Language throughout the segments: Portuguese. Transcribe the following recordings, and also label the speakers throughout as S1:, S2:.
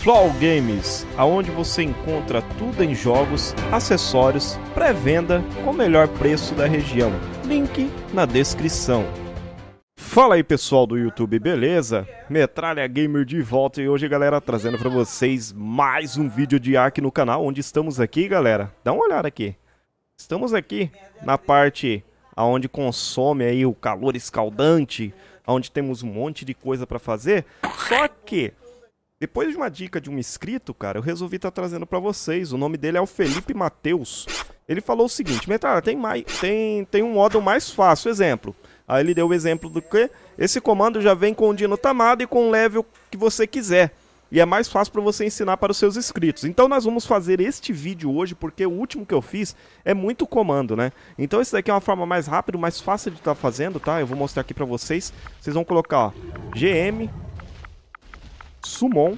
S1: Flow Games, aonde você encontra tudo em jogos, acessórios, pré-venda com o melhor preço da região. Link na descrição. Fala aí pessoal do YouTube, beleza? Metralha Gamer de volta e hoje, galera, trazendo para vocês mais um vídeo de aqui no canal, onde estamos aqui, galera. Dá uma olhada aqui. Estamos aqui na parte aonde consome aí o calor escaldante, aonde temos um monte de coisa para fazer. Só que depois de uma dica de um inscrito, cara, eu resolvi estar tá trazendo para vocês. O nome dele é o Felipe Mateus. Ele falou o seguinte: Metralha, tem, mais, tem, tem um modo mais fácil. Exemplo. Aí ele deu o exemplo do que esse comando já vem com o Dino Tamado e com o level que você quiser. E é mais fácil para você ensinar para os seus inscritos. Então nós vamos fazer este vídeo hoje, porque o último que eu fiz é muito comando, né? Então esse daqui é uma forma mais rápida, mais fácil de estar tá fazendo, tá? Eu vou mostrar aqui para vocês. Vocês vão colocar ó, GM Summon.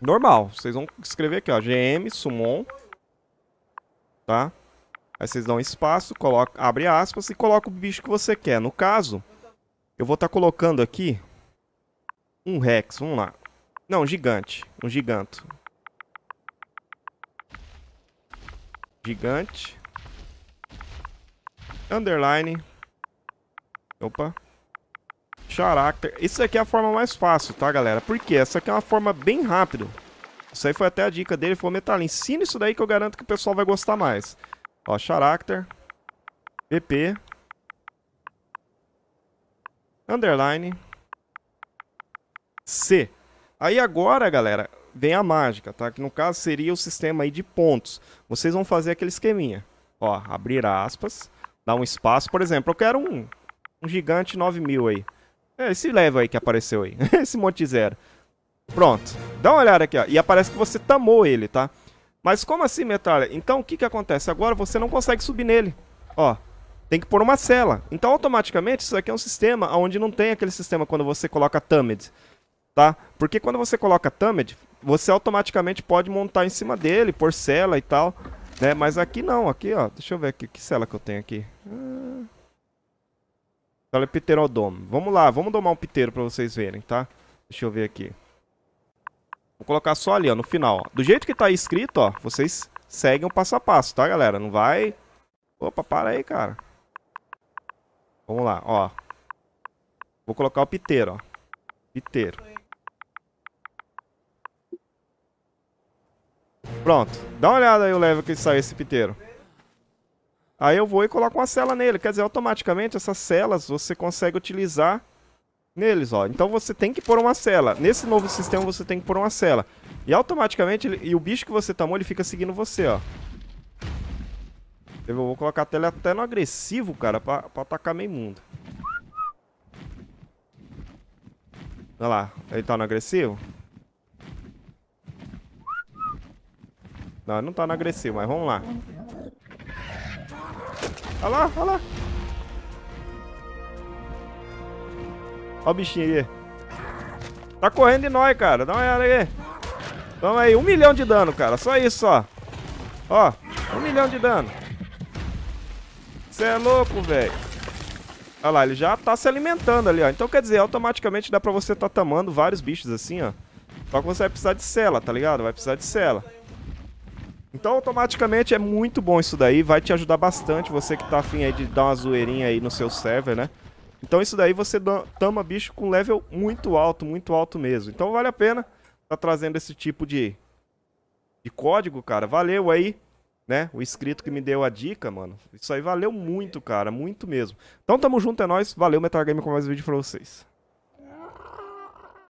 S1: Normal. Vocês vão escrever aqui, ó. GM Summon. Tá? Aí vocês dão espaço, coloca, abre aspas e coloca o bicho que você quer. No caso, eu vou estar tá colocando aqui um Rex. Vamos lá. Não, um gigante. Um giganto. Gigante. Underline. Opa. Character. Isso aqui é a forma mais fácil, tá, galera? Porque essa aqui é uma forma bem rápida. Isso aí foi até a dica dele. falou, Metal, ensina isso daí que eu garanto que o pessoal vai gostar mais. Ó, Character. PP. Underline. C. Aí agora, galera, vem a mágica, tá? Que no caso seria o sistema aí de pontos. Vocês vão fazer aquele esqueminha. Ó, abrir aspas, dar um espaço. Por exemplo, eu quero um, um gigante 9000 aí. É, esse level aí que apareceu aí. esse monte zero. Pronto. Dá uma olhada aqui, ó. E aparece que você tamou ele, tá? Mas como assim, metralha? Então o que que acontece? Agora você não consegue subir nele. Ó, tem que pôr uma cela. Então automaticamente isso aqui é um sistema onde não tem aquele sistema quando você coloca Tamed. Tá? Porque quando você coloca Tamed, você automaticamente pode montar em cima dele, pôr cela e tal. Né? Mas aqui não, aqui ó, deixa eu ver aqui, que cela que eu tenho aqui. Ah, ela é pterodomo. Vamos lá, vamos domar um piteiro pra vocês verem, tá? Deixa eu ver aqui. Vou colocar só ali, ó, no final. Ó. Do jeito que tá escrito, ó, vocês seguem o passo a passo, tá, galera? Não vai... Opa, para aí, cara. Vamos lá, ó. Vou colocar o piteiro, ó. Piteiro. Pronto. Dá uma olhada aí o level que saiu esse piteiro. Aí eu vou e coloco uma cela nele. Quer dizer, automaticamente essas celas você consegue utilizar neles, ó. Então você tem que pôr uma cela. Nesse novo sistema você tem que pôr uma cela. E automaticamente, ele... e o bicho que você tomou, ele fica seguindo você, ó. Eu vou colocar a tela até no agressivo, cara, pra, pra atacar meio mundo. Olha lá, ele tá no agressivo? Não, ele não tá no agressivo, mas vamos lá. Olha lá, olha lá. Olha o bichinho aí. Tá correndo de nós, cara. Dá uma olhada aí. Toma aí, um milhão de dano, cara. Só isso, ó. Ó, um milhão de dano. Você é louco, velho. Olha lá, ele já tá se alimentando ali, ó. Então, quer dizer, automaticamente dá pra você tá tamando vários bichos assim, ó. Só que você vai precisar de cela, tá ligado? Vai precisar de cela. Então, automaticamente é muito bom isso daí, vai te ajudar bastante você que tá afim aí de dar uma zoeirinha aí no seu server, né? Então, isso daí você tama bicho com level muito alto, muito alto mesmo. Então, vale a pena tá trazendo esse tipo de, de código, cara. Valeu aí, né? O inscrito que me deu a dica, mano. Isso aí valeu muito, cara, muito mesmo. Então, tamo junto, é nóis. Valeu, Metal Game, com mais um vídeo pra vocês.